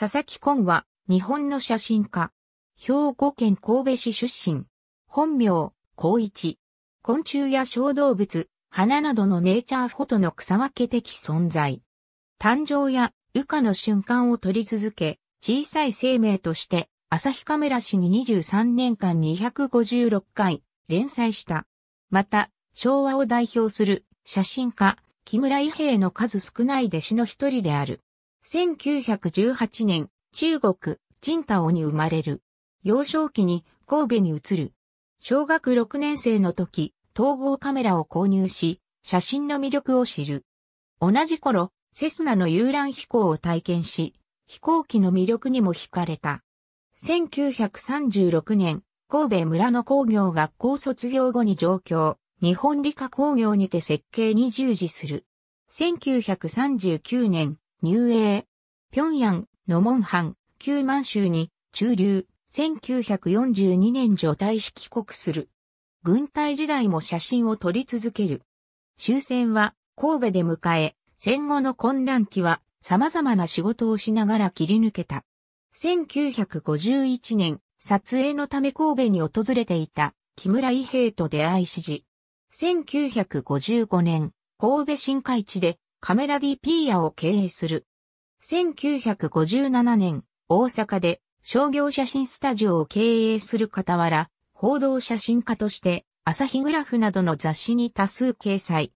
佐々木昆は、日本の写真家。兵庫県神戸市出身。本名、孝一。昆虫や小動物、花などのネイチャーフォトの草分け的存在。誕生や羽化の瞬間を撮り続け、小さい生命として、旭カメラ氏に23年間256回連載した。また、昭和を代表する写真家、木村伊兵衛の数少ない弟子の一人である。1918年、中国、チンタオに生まれる。幼少期に神戸に移る。小学6年生の時、統合カメラを購入し、写真の魅力を知る。同じ頃、セスナの遊覧飛行を体験し、飛行機の魅力にも惹かれた。1936年、神戸村の工業学校卒業後に上京、日本理科工業にて設計に従事する。1939年、入営。平壌、の門藩、旧満州に、駐留、1942年除隊式帰国する。軍隊時代も写真を撮り続ける。終戦は神戸で迎え、戦後の混乱期は様々な仕事をしながら切り抜けた。1951年、撮影のため神戸に訪れていた木村伊兵と出会い指示。1955年、神戸新海地でカメラディピーヤを経営する。1957年、大阪で商業写真スタジオを経営する傍ら、報道写真家として、朝日グラフなどの雑誌に多数掲載。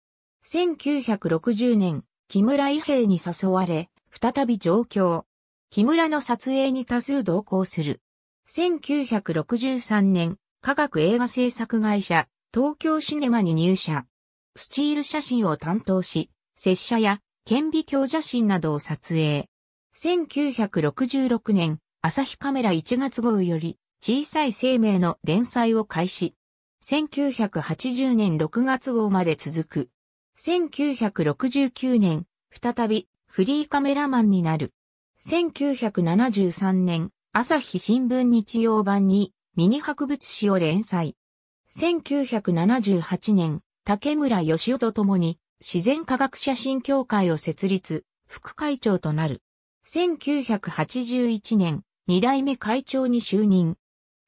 1960年、木村伊兵に誘われ、再び上京。木村の撮影に多数同行する。1963年、科学映画制作会社、東京シネマに入社。スチール写真を担当し、拙者や顕微鏡写真などを撮影。1966年、朝日カメラ1月号より、小さい生命の連載を開始。1980年6月号まで続く。1969年、再び、フリーカメラマンになる。1973年、朝日新聞日曜版に、ミニ博物誌を連載。1978年、竹村義夫と共に、自然科学写真協会を設立、副会長となる。1981年、二代目会長に就任。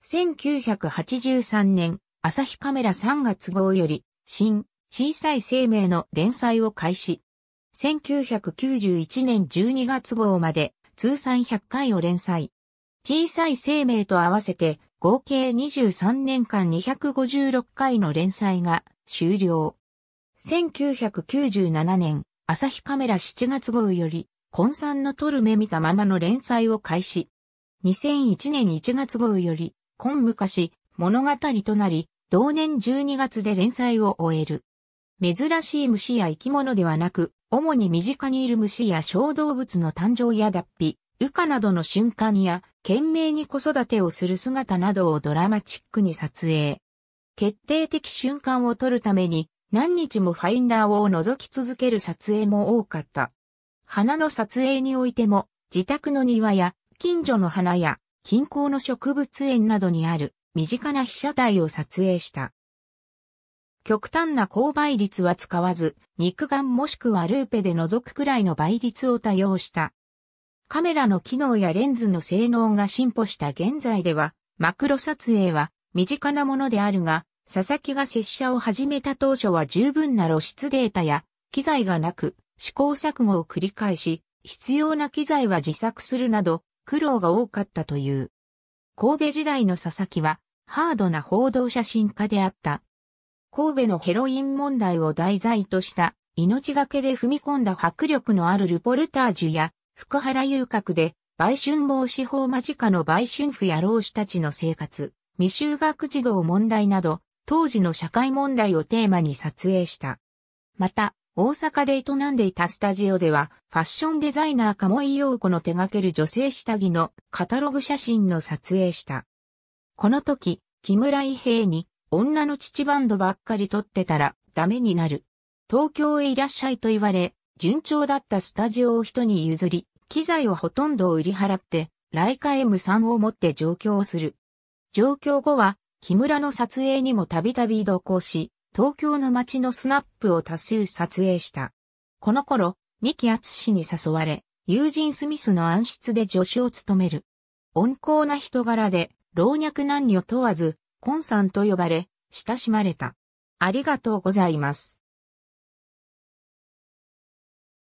1983年、朝日カメラ3月号より、新、小さい生命の連載を開始。1991年12月号まで、通算100回を連載。小さい生命と合わせて、合計23年間256回の連載が終了。1997年、朝日カメラ7月号より、コンのトる目見たままの連載を開始。2001年1月号より、今昔、物語となり、同年12月で連載を終える。珍しい虫や生き物ではなく、主に身近にいる虫や小動物の誕生や脱皮、羽化などの瞬間や、懸命に子育てをする姿などをドラマチックに撮影。決定的瞬間を撮るために、何日もファインダーを覗き続ける撮影も多かった。花の撮影においても、自宅の庭や、近所の花や、近郊の植物園などにある、身近な被写体を撮影した。極端な高倍率は使わず、肉眼もしくはルーペで覗くくらいの倍率を多用した。カメラの機能やレンズの性能が進歩した現在では、マクロ撮影は身近なものであるが、佐々木が拙者を始めた当初は十分な露出データや機材がなく試行錯誤を繰り返し、必要な機材は自作するなど苦労が多かったという。神戸時代の佐々木はハードな報道写真家であった。神戸のヘロイン問題を題材とした命がけで踏み込んだ迫力のあるルポルタージュや福原遊郭で売春防止法間近の売春婦や老師たちの生活、未就学児童問題など当時の社会問題をテーマに撮影した。また、大阪で営んでいたスタジオでは、ファッションデザイナー鴨井陽子の手掛ける女性下着のカタログ写真の撮影した。この時、木村伊平に、女の父バンドばっかり撮ってたらダメになる。東京へいらっしゃいと言われ、順調だったスタジオを人に譲り、機材をほとんど売り払って、ライカ M3 を持って上京する。上京後は、木村の撮影にもたびたび同行し、東京の街のスナップを多数撮影した。この頃、三木厚氏に誘われ、友人スミスの暗室で助手を務める。温厚な人柄で、老若男女問わず、コンさんと呼ばれ、親しまれた。ありがとうございます。